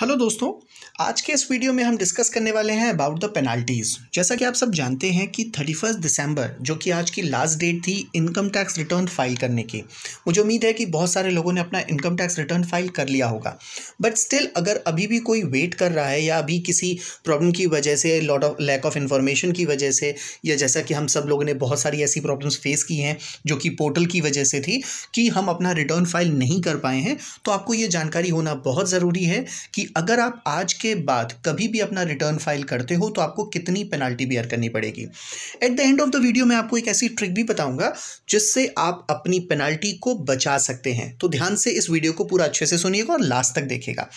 hello दोस्तों आज के इस वीडियो में हम डिस्कस करने वाले हैं अबाउट द पेनाल्टीज़ जैसा कि आप सब जानते हैं कि थर्टी फर्स्ट दिसंबर जो कि आज की लास्ट डेट थी इनकम टैक्स रिटर्न फाइल करने की मुझे उम्मीद है कि बहुत सारे लोगों ने अपना इनकम टैक्स रिटर्न फाइल कर लिया होगा बट स्टिल अगर अभी भी कोई वेट कर रहा है या अभी किसी प्रॉब्लम की वजह से lot of lack of information की वजह से या जैसा कि हम सब लोगों ने बहुत सारी ऐसी प्रॉब्लम्स फेस की हैं जो कि पोर्टल की वजह से थी कि हम अपना रिटर्न फाइल नहीं कर पाए हैं तो आपको ये जानकारी होना बहुत ज़रूरी है कि अगर आप आज के बाद कभी भी अपना रिटर्न फाइल करते हो तो आपको कितनी पेनल्टी बियर करनी पड़ेगी at the end of the video मैं आपको एक ऐसी ट्रिक भी बताऊंगा जिससे आप अपनी पेनल्टी को बचा सकते हैं तो ध्यान से इस वीडियो को पूरा अच्छे से सुनिएगा और लास्ट तक देखिएगा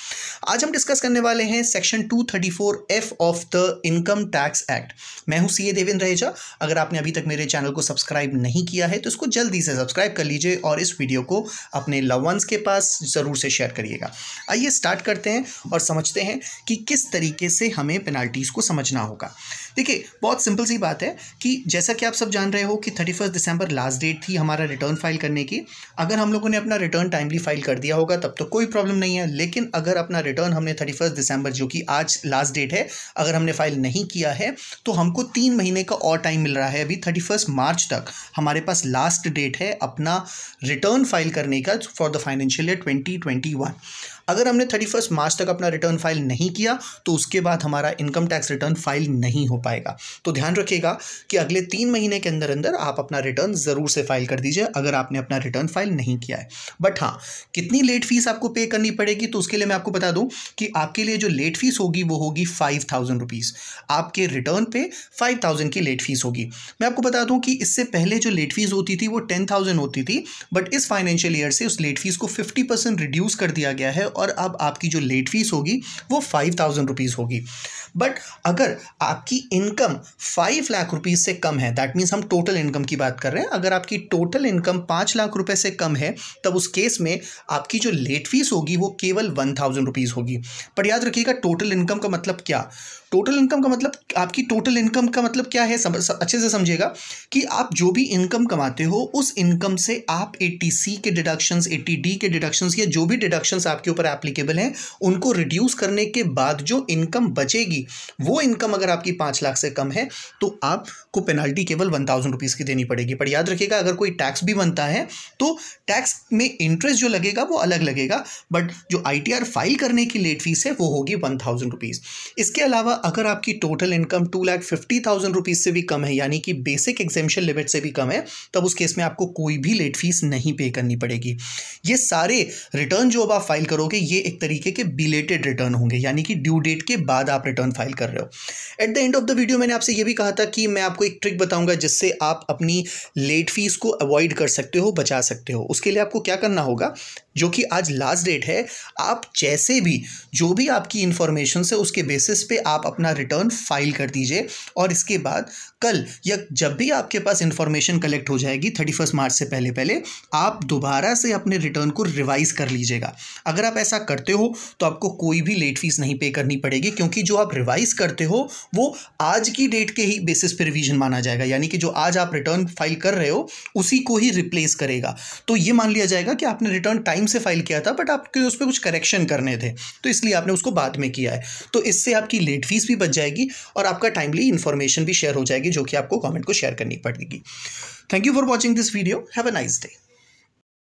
आज हम डिस्कस करने वाले हैं section two thirty four F of the income tax act मैं हूं सी ए देवेन रहेजा अगर आपने अभी तक मेरे चैनल को सब्सक्राइब नहीं किया है तो इसको जल्दी से सब्सक्राइब कर लीजिए और इस वीडियो को अपने लव वंस के पास ज़रूर से शेयर करिएगा आइए स्टार्ट करते हैं और समझते हैं कि किस तरीके से हमें पेनाल्टीज़ को समझना होगा देखिए बहुत सिंपल सी बात है कि जैसा कि आप सब जान रहे हो कि thirty first December last date थी हमारा रिटर्न फाइल करने की अगर हम लोगों ने अपना रिटर्न टाइमली फाइल कर दिया होगा तब तो कोई प्रॉब्लम नहीं है लेकिन अगर अपना रिटर्न हमने थर्टी फर्स्ट दिसंबर जो कि आज लास्ट डेट है अगर हमने फाइल नहीं किया है तो हमको तीन महीने का और टाइम मिल रहा है अभी थर्टी फर्स्ट मार्च तक हमारे पास लास्ट डेट है अपना रिटर्न फाइल करने का for the financial year twenty twenty one अगर हमने थर्टी फर्स्ट मार्च तक अपना रिटर्न फाइल नहीं किया तो उसके बाद हमारा इनकम टैक्स रिटर्न फाइल नहीं हो पाएगा तो ध्यान रखिएगा कि अगले तीन महीने के अंदर अंदर आप अपना रिटर्न ज़रूर से फाइल कर दीजिए अगर आपने अपना रिटर्न फाइल नहीं किया है बट हाँ कितनी लेट फीस आपको पे करनी पड़ेगी तो उसके लिए मैं आपको बता दूँ कि आपके लिए जो लेट फीस होगी वो होगी फाइव थाउजेंड रुपीज़ आपके रिटर्न पे फाइव थाउजेंड की लेट फीस होगी मैं आपको बता दूँ कि इससे पहले जो लेट फीस होती थी वो टेन थाउजेंड होती थी बट इस फाइनेंशियल ईयर से उस लेट फीस को फिफ्टी परसेंट रिड्यूस कर दिया गया है और अब आपकी जो लेट फीस फीस होगी वो फाइव थाउजेंड रुपीज़ होगी बट अगर आपकी इनकम फाइव लाख रुपीज़ से कम है दैट मीन्स हम टोटल इनकम की बात कर रहे हैं अगर आपकी टोटल इनकम पाँच लाख रुपए से कम है तब उस केस में आपकी जो लेट फीस होगी वो केवल वन थाउजेंड रुपीज़ होगी पर याद रखिएगा टोटल इनकम का मतलब क्या टोटल इनकम का मतलब आपकी टोटल इनकम का मतलब क्या है सम, अच्छे से समझिएगा कि आप जो भी इनकम कमाते हो उस इनकम से आप ए सी के डिडक्शंस ए डी के डिडक्शंस या जो भी डिडक्शंस आपके ऊपर एप्लीकेबल हैं उनको रिड्यूस करने के बाद जो इनकम बचेगी वो इनकम अगर आपकी पाँच लाख से कम है तो आपको पेनल्टी केवल वन थाउजेंड रुपीज़ की देनी पड़ेगी पर याद रखिएगा अगर कोई टैक्स भी बनता है तो टैक्स में इंटरेस्ट जो लगेगा वो अलग लगेगा बट जो आई फाइल करने की लेट फीस है वो होगी वन थाउजेंड रुपीज़ इसके अलावा अगर आपकी total income two lakh fifty thousand rupees से भी कम है यानी कि बेसिक एग्जेम्पन लिमिट से भी कम है तब उस केस में आपको कोई भी लेट फीस नहीं पे करनी पड़ेगी ये सारे रिटर्न जो अब आप फाइल करोगे ये एक तरीके के बिलेटेड रिटर्न होंगे यानी कि ड्यू डेट के बाद आप रिटर्न फाइल कर रहे हो at the end of the video मैंने आपसे ये भी कहा था कि मैं आपको एक ट्रिक बताऊंगा जिससे आप अपनी लेट फीस को अवॉइड कर सकते हो बचा सकते हो उसके लिए आपको क्या करना होगा जो कि आज लास्ट डेट है आप जैसे भी जो भी आपकी इन्फॉर्मेशन है उसके बेसिस पे आप अपना रिटर्न फाइल कर दीजिए और इसके बाद कल या जब भी आपके पास इन्फॉर्मेशन कलेक्ट हो जाएगी थर्टी फर्स्ट मार्च से पहले पहले आप दोबारा से अपने रिटर्न को रिवाइज़ कर लीजिएगा अगर आप ऐसा करते हो तो आपको कोई भी लेट फीस नहीं पे करनी पड़ेगी क्योंकि जो आप रिवाइज़ करते हो वो आज की डेट के ही बेसिस पर रिविजन माना जाएगा यानी कि जो आज आप रिटर्न फाइल कर रहे हो उसी को ही रिप्लेस करेगा तो ये मान लिया जाएगा कि आपने रिटर्न टाइम टाइम से फाइल किया था बट आपके उस पर कुछ करेक्शन करने थे तो इसलिए आपने उसको बाद में किया है तो इससे आपकी लेट फीस भी बच जाएगी और आपका टाइमली इन्फॉर्मेशन भी शेयर हो जाएगी जो कि आपको गवर्नमेंट को शेयर करनी पड़ेगी thank you for watching this video have a nice day